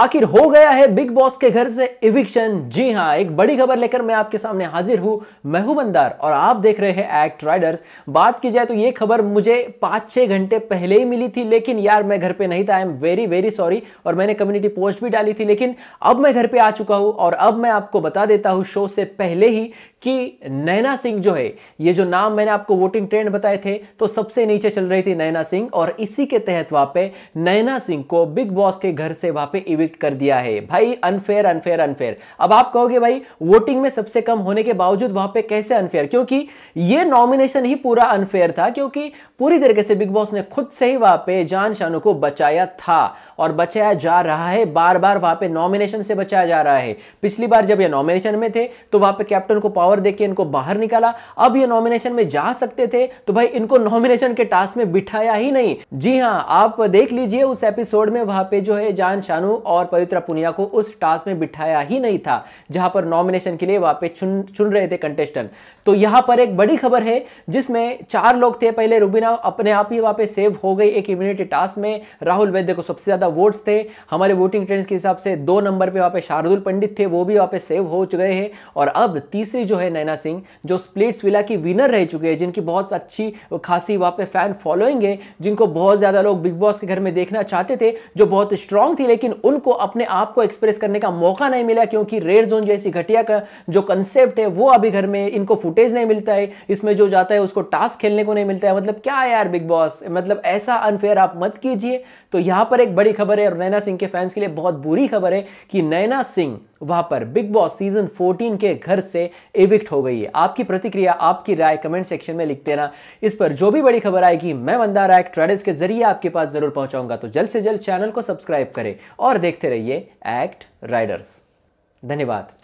आखिर हो गया है बिग बॉस के घर से इविक्शन जी हाँ एक बड़ी खबर लेकर मैं आपके सामने हाजिर हूं बंदार और आप देख रहे हैं एक्ट राइडर्स बात की जाए तो ये खबर मुझे पांच छह घंटे पहले ही मिली थी लेकिन यार मैं घर पे नहीं था I am very very sorry और मैंने कम्युनिटी पोस्ट भी डाली थी लेकिन अब मैं घर पर आ चुका हूं और अब मैं आपको बता देता हूं शो से पहले ही कि नैना सिंह जो है ये जो नाम मैंने आपको वोटिंग ट्रेंड बताए थे तो सबसे नीचे चल रही थी नैना सिंह और इसी के तहत वहां पे नैना सिंह को बिग बॉस के घर से वहां पे इविक्ट कर दिया है भाई अनफेयर अनफेयर अनफेयर अब आप कहोगे भाई वोटिंग में सबसे कम होने के बावजूद वहां पे कैसे अनफेयर क्योंकि ये नॉमिनेशन ही पूरा अनफेयर था क्योंकि पूरी तरीके से बिग बॉस ने खुद से ही वहां पे जान शानू को बचाया था और बचाया जा रहा है बार बार वहां पे नॉमिनेशन से बचाया जा रहा है पिछली बार जब ये नॉमिनेशन में थे तो वहां पे कैप्टन को पावर पावर देके इनको बाहर निकाला अब ये नॉमिनेशन में जा सकते थे तो भाई इनको नॉमिनेशन के टास्क में बिठाया ही नहीं जी हाँ आप देख लीजिए उस एपिसोड में वहां पे जो है जान शानू और पवित्रा पुनिया को उस टास्क में बिठाया ही नहीं था जहां पर नॉमिनेशन के लिए वहां पे चुन चुन रहे थे कंटेस्टेंट तो यहां पर एक बड़ी खबर है जिसमें चार लोग थे पहले रूबीना अपने आप ही वहां पे सेव हो गई एक इम्यूनिटी टास्क में राहुल वैद्य को सबसे ज्यादा वोट्स थे हमारे वोटिंग ट्रेंड्स के हिसाब से दो नंबर पे वहां पे शार्दुल पंडित थे वो भी वहां पे सेव हो चुके हैं और अब तीसरी जो है नैना सिंह जो स्प्लिट्स विला की विनर रह चुके हैं जिनकी बहुत अच्छी खासी वहाँ पे फैन फॉलोइंग है जिनको बहुत ज़्यादा लोग बिग बॉस के घर में देखना चाहते थे जो बहुत स्ट्रांग थी लेकिन उनको अपने आप को एक्सप्रेस करने का मौका नहीं मिला क्योंकि रेड जोन जैसी घटिया का जो कंसेप्ट है वो अभी घर में इनको फुटेज नहीं मिलता है इसमें जो जाता है उसको टास्क खेलने को नहीं मिलता है मतलब क्या यार बिग बॉस मतलब ऐसा अनफेयर आप मत कीजिए तो यहाँ पर एक बड़ी खबर है और नैना सिंह के फैंस के लिए बहुत बुरी खबर है कि नैना सिंह वहां पर बिग बॉस सीजन 14 के घर से एविक्ट हो गई है आपकी प्रतिक्रिया आपकी राय कमेंट सेक्शन में लिख देना इस पर जो भी बड़ी खबर आएगी मैं वंदा राय ट्रेडर्स के जरिए आपके पास जरूर पहुंचाऊंगा तो जल्द से जल्द चैनल को सब्सक्राइब करें और देखते रहिए एक्ट राइडर्स धन्यवाद